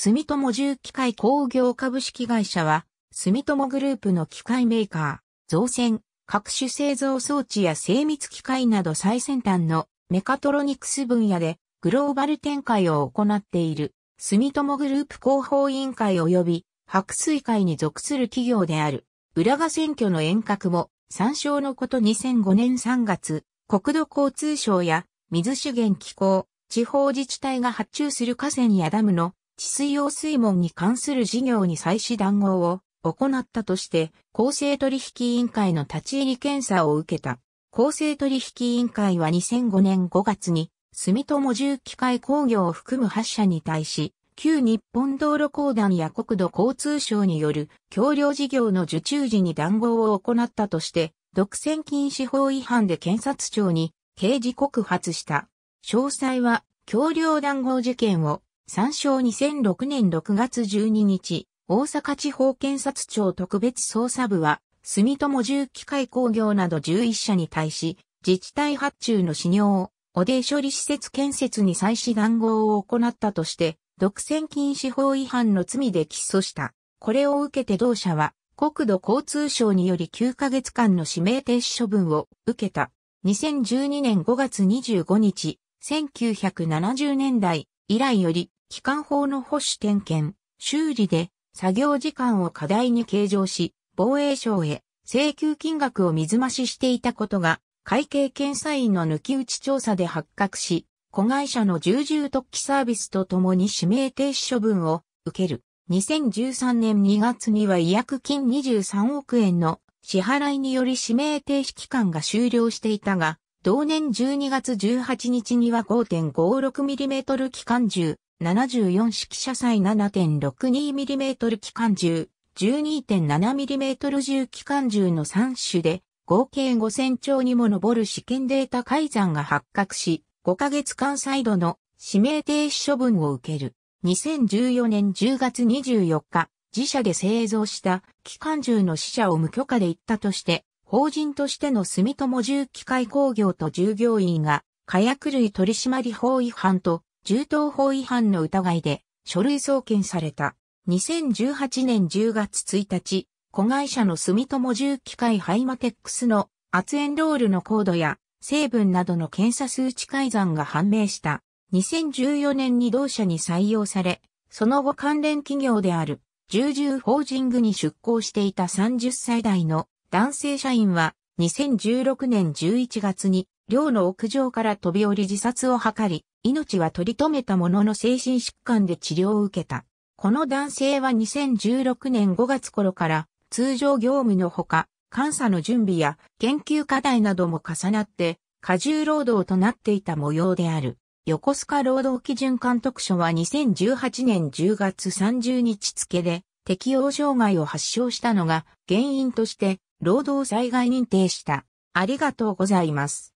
住友重機械工業株式会社は、住友グループの機械メーカー、造船、各種製造装置や精密機械など最先端のメカトロニクス分野でグローバル展開を行っている、住友グループ広報委員会及び白水会に属する企業である。浦賀選挙の遠隔も、参照のこと2005年3月、国土交通省や水資源機構、地方自治体が発注する河川やダムの治水用水門に関する事業に再始談合を行ったとして、公正取引委員会の立ち入り検査を受けた。公正取引委員会は2005年5月に、住友重機械工業を含む8社に対し、旧日本道路公団や国土交通省による橋梁事業の受注時に談合を行ったとして、独占禁止法違反で検察庁に刑事告発した。詳細は、橋梁談合事件を参照2006年6月12日、大阪地方検察庁特別捜査部は、住友重機械工業など11社に対し、自治体発注の資料を、汚泥処理施設建設に際し談合を行ったとして、独占禁止法違反の罪で起訴した。これを受けて同社は、国土交通省により9ヶ月間の指名停止処分を受けた。2012年5月25日、1970年代以来より機関砲の保守点検、修理で作業時間を課題に計上し、防衛省へ請求金額を水増ししていたことが、会計検査院の抜き打ち調査で発覚し、子会社の重々特記サービスとともに指名停止処分を受ける。2013年2月には違約金23億円の支払いにより指名停止期間が終了していたが、同年12月18日には 5.56mm 機関銃、74式車載 7.62mm 機関銃、12.7mm 銃機関銃の3種で、合計5000丁にも上る試験データ改ざんが発覚し、5ヶ月間再度の指名停止処分を受ける。2014年10月24日、自社で製造した機関銃の死者を無許可で行ったとして、法人としての住友重機械工業と従業員が、火薬類取締法違反と、銃刀法違反の疑いで、書類送検された。2018年10月1日、子会社の住友重機械ハイマテックスの圧エロールの高度や成分などの検査数値改ざんが判明した。2014年に同社に採用され、その後関連企業である、重々法人具に出向していた30歳代の男性社員は2016年11月に寮の屋上から飛び降り自殺を図り、命は取り留めたものの精神疾患で治療を受けた。この男性は2016年5月頃から通常業務のほか、監査の準備や研究課題なども重なって過重労働となっていた模様である。横須賀労働基準監督署は2018年10月30日付で適応障害を発症したのが原因として労働災害認定した。ありがとうございます。